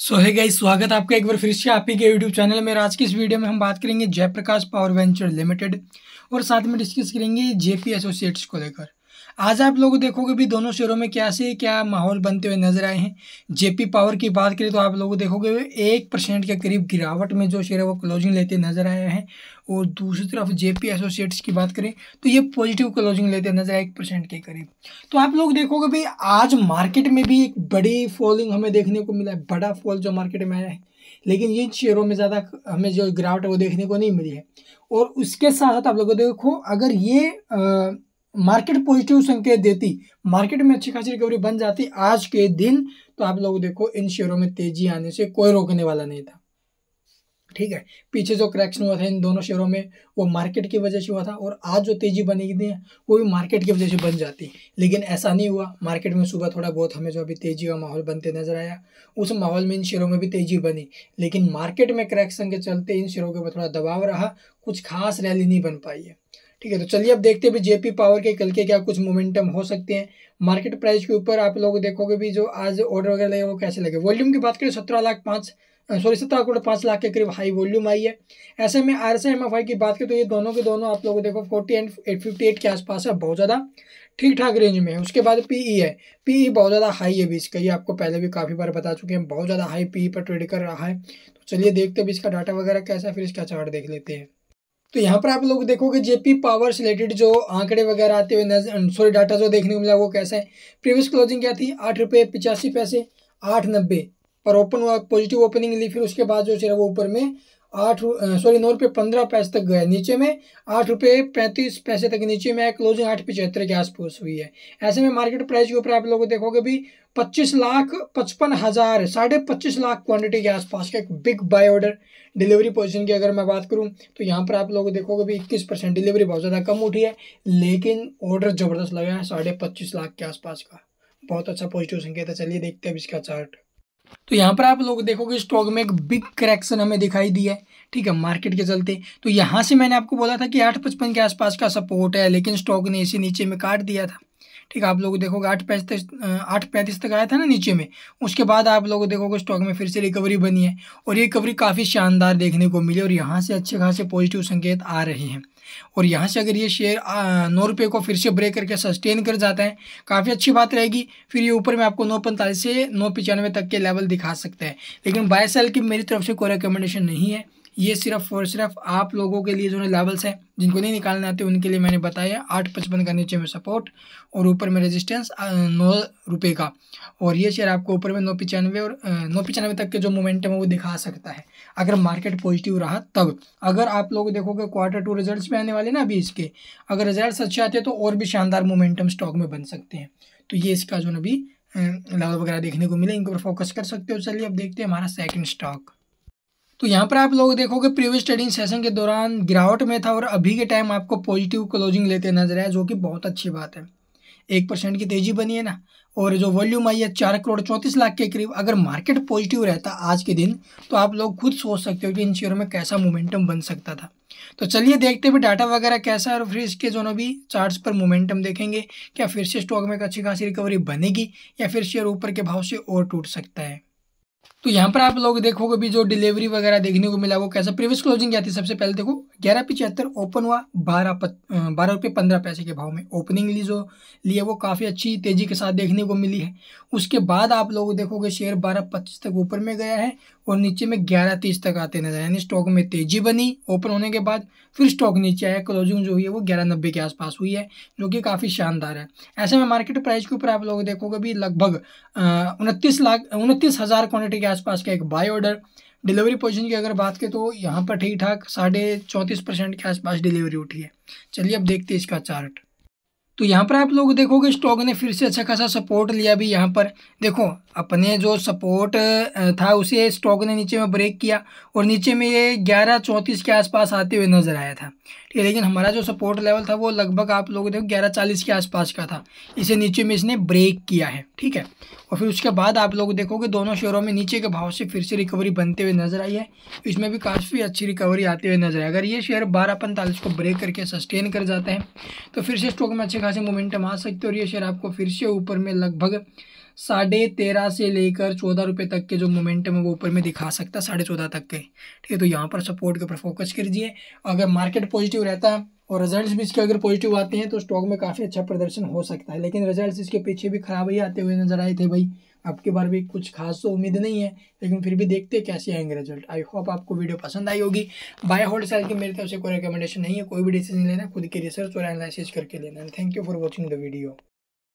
सो है गाइस स्वागत आपका एक बार फिर से आप ही के यूट्यूब चैनल में आज की इस वीडियो में हम बात करेंगे जयप्रकाश पावर वेंचर लिमिटेड और साथ में डिस्कस करेंगे जेपी एसोसिएट्स को लेकर आज आप लोग देखोगे भी दोनों शेयरों में क्या से क्या माहौल बनते हुए नजर आए हैं जेपी पावर की बात करें तो आप लोग देखोगे एक परसेंट के करीब गिरावट में जो शेयर है वो क्लोजिंग लेते नजर आए हैं और दूसरी तरफ जेपी एसोसिएट्स की बात करें तो ये पॉजिटिव क्लोजिंग लेते नजर आए एक परसेंट के करीब तो आप लोग देखोगे भाई आज मार्केट में भी एक बड़ी फॉलिंग हमें देखने को मिला है बड़ा फॉल जो मार्केट में आया है लेकिन ये शेयरों में ज़्यादा हमें जो गिरावट है वो देखने को नहीं मिली है और उसके साथ आप लोगों देखो अगर ये आ, मार्केट पॉजिटिव संकेत देती मार्केट में अच्छी खासी रिकवरी बन जाती आज के दिन तो आप लोग देखो इन शेयरों में तेजी आने से कोई रोकने वाला नहीं था ठीक है पीछे जो क्रैक्शन हुआ था इन दोनों शेयरों में वो मार्केट की वजह से हुआ था और आज जो तेजी बनी थी वो भी मार्केट की वजह से बन जाती लेकिन ऐसा नहीं हुआ मार्केट में सुबह थोड़ा बहुत हमें जो अभी तेजी का माहौल बनते नजर आया उस माहौल में इन शेयरों में भी तेजी बनी लेकिन मार्केट में क्रैक्शन के चलते इन शेयरों के ऊपर थोड़ा दबाव रहा कुछ खास रैली नहीं बन पाई है ठीक है तो चलिए अब देखते हैं भी जेपी पावर के कल के क्या कुछ मोमेंटम हो सकते हैं मार्केट प्राइस के ऊपर आप लोग देखोगे भी जो आज ऑर्डर वगैरह लगे वो कैसे लगे वॉल्यूम की बात करें सत्रह लाख पाँच सॉरी सत्रह करोड़ पाँच लाख के करीब हाई वॉल्यूम आई है ऐसे में R S M F I की बात करें तो ये दोनों के दोनों आप लोग देखो forty and eight fifty eight के आसपास है बहुत ज़्यादा ठीक ठाक रेंज में है उसके बाद पीई e है पीई e बहुत ज़्यादा हाई है भी इसका ये आपको पहले भी काफ़ी बार बता चुके हैं बहुत ज़्यादा हाई पीई e पर ट्रेड कर रहा है तो चलिए देखते भी इसका डाटा वगैरह कैसा है फिर इसका चार्ट देख लेते हैं तो यहाँ पर आप लोग देखोगे जेपी पावर से रिलेटेड जो आंकड़े वगैरह आते हुए सॉरी डाटा जो देखने को मिला वो कैसा है प्रीवियस क्लोजिंग क्या थी आठ रुपये पिचासी पैसे आठ नब्बे पर ओपन हुआ पॉजिटिव ओपनिंग ली फिर उसके बाद जो चेहरा वो ऊपर में आठ सॉरी नौ रुपये पंद्रह पैसे तक गया नीचे में आठ रुपये पैंतीस पैसे तक नीचे में क्लोजिंग आठ पचहत्तर के आसपास हुई है ऐसे में मार्केट प्राइस के ऊपर आप लोगों को देखोगे भी पच्चीस लाख पचपन हज़ार साढ़े पच्चीस लाख क्वांटिटी के आसपास का एक big buy order delivery position की अगर मैं बात करूं तो यहाँ पर आप लोग देखोगे भी इक्कीस परसेंट डिलीवरी बहुत ज़्यादा कम उठी है लेकिन ऑर्डर ज़बरदस्त लगा है साढ़े पच्चीस लाख के आसपास का बहुत अच्छा पॉजिटिव संकेत है चलिए देखते हैं अब इसका चार्ट तो यहाँ पर आप लोग देखोगे स्टॉक में एक बिग करेक्शन हमें दिखाई दिया है ठीक है मार्केट के चलते तो यहाँ से मैंने आपको बोला था कि आठ पचपन के आसपास का सपोर्ट है लेकिन स्टॉक ने इसे नीचे में काट दिया था ठीक है आप लोग देखोगे आठ पैंतीस आठ पैंतीस तक आया था ना नीचे में उसके बाद आप लोग देखोगे स्टॉक में फिर से रिकवरी बनी है और ये रिकवरी काफ़ी शानदार देखने को मिली और यहाँ से अच्छे खासे पॉजिटिव संकेत आ रहे हैं और यहाँ से अगर ये शेयर नौ रुपये को फिर से ब्रेक करके सस्टेन कर जाता है काफ़ी अच्छी बात रहेगी फिर ये ऊपर में आपको नौ पैंतालीस से नौ पचानवे तक के लेवल दिखा सकते हैं लेकिन बाय सेल की मेरी तरफ से कोई रिकमेंडेशन नहीं है ये सिर्फ और सिर्फ आप लोगों के लिए जो है लेवल्स हैं जिनको नहीं निकालने आते उनके लिए मैंने बताया आठ पचपन का नीचे में सपोर्ट और ऊपर में रेजिस्टेंस नौ रुपये का और ये शेयर आपको ऊपर में नौ पचानवे और नौ पचानवे तक के जो मोमेंटम है वो दिखा सकता है अगर मार्केट पॉजिटिव रहा तब अगर आप लोग देखोगे क्वार्टर टू रिजल्ट में आने वाले ना अभी इसके अगर रिजल्ट अच्छे आते हैं तो और भी शानदार मोमेंटम स्टॉक में बन सकते हैं तो ये इसका जो अभी लेवल वगैरह देखने को मिले इनके ऊपर फोकस कर सकते हो चलिए अब देखते हैं हमारा सेकेंड स्टॉक तो यहाँ पर आप लोग देखोगे प्रीवियस ट्रेडिंग सेशन के दौरान गिरावट में था और अभी के टाइम आपको पॉजिटिव क्लोजिंग लेते नजर आया जो कि बहुत अच्छी बात है एक परसेंट की तेजी बनी है ना और जो वॉल्यूम आई है चार करोड़ चौंतीस लाख के करीब अगर मार्केट पॉजिटिव रहता आज के दिन तो आप लोग खुद सोच सकते हो कि इन शेयरों में कैसा मोमेंटम बन सकता था तो चलिए देखते हुए डाटा वगैरह कैसा है और फिर इसके दोनों भी चार्ट्स पर मोमेंटम देखेंगे क्या फिर से स्टॉक में अच्छी खासी रिकवरी बनेगी या फिर शेयर ऊपर के भाव से और टूट सकता है तो यहाँ पर आप लोग देखोगे भी जो डिलीवरी वगैरह देखने को मिला वो कैसा प्रीवियस क्लोजिंग क्या थी सबसे पहले देखो ग्यारह पिछहत्तर ओपन हुआ बारह बारह रुपये पंद्रह पैसे के भाव में ओपनिंग ली जो लिया वो काफ़ी अच्छी तेज़ी के साथ देखने को मिली है उसके बाद आप लोग देखोगे शेयर बारह पच्चीस तक ऊपर में गया है और नीचे में ग्यारह तीस तक आते नजर आए यानी स्टॉक में तेज़ी बनी ओपन होने के बाद फिर स्टॉक नीचे आया क्लोजिंग जो हुई है वो ग्यारह नब्बे के आसपास हुई है जो कि काफ़ी शानदार है ऐसे में मार्केट प्राइस के ऊपर आप लोग देखोगे भी लगभग उनतीस लाख उनतीस हज़ार क्वान्टिटी के आसपास का एक बाय ऑर्डर डिलीवरी पोजीशन की अगर बात करें तो यहाँ पर ठीक ठाक साढ़े चौंतीस परसेंट के आसपास डिलीवरी उठी है चलिए अब देखते हैं इसका चार्ट तो यहाँ पर आप लोग देखोगे स्टॉक ने फिर से अच्छा खासा सपोर्ट लिया भी यहाँ पर देखो अपने जो सपोर्ट था उसे स्टॉक ने नीचे में ब्रेक किया और नीचे में ये ग्यारह चौंतीस के आसपास आते हुए नजर आया था ठीक है लेकिन हमारा जो सपोर्ट लेवल था वो लगभग आप लोग देखो ग्यारह चालीस के आसपास का था इसे नीचे में इसने ब्रेक किया है ठीक है और फिर उसके बाद आप लोग देखोगे दोनों शेयरों में नीचे के भाव से फिर से रिकवरी बनते हुए नजर आई है इसमें भी काफ़ी अच्छी रिकवरी आते हुए नजर आए अगर ये शेयर बारह पैंतालीस को ब्रेक करके सस्टेन कर जाता है तो फिर से स्टॉक में अच्छे खासी मोमेंटम आ सकती है और ये शेयर आपको फिर से ऊपर में लगभग साढ़े तेरह से लेकर चौदह रुपये तक के जो मोमेंटम है वो ऊपर में दिखा सकता है साढ़े चौदह तक के ठीक है तो यहाँ पर सपोर्ट के ऊपर फोकस कर दिए अगर मार्केट पॉजिटिव रहता है और रिजल्ट्स भी इसके अगर पॉजिटिव आते हैं तो स्टॉक में काफ़ी अच्छा प्रदर्शन हो सकता है लेकिन रिजल्ट्स इसके पीछे भी खराब ही आते हुए नजर आए थे भाई आपके बारे में कुछ खास तो उम्मीद नहीं है लेकिन फिर भी देखते हैं कैसे आएंगे रिजल्ट आई होप आपको वीडियो पसंद आई होगी बाय होल्ड सेल की मेरी तरफ से कोई रिकमेंडेशन नहीं है कोई भी डिसीजन लेना खुद की रिसर्च और एनालिसिस करके लेना thank you for watching the video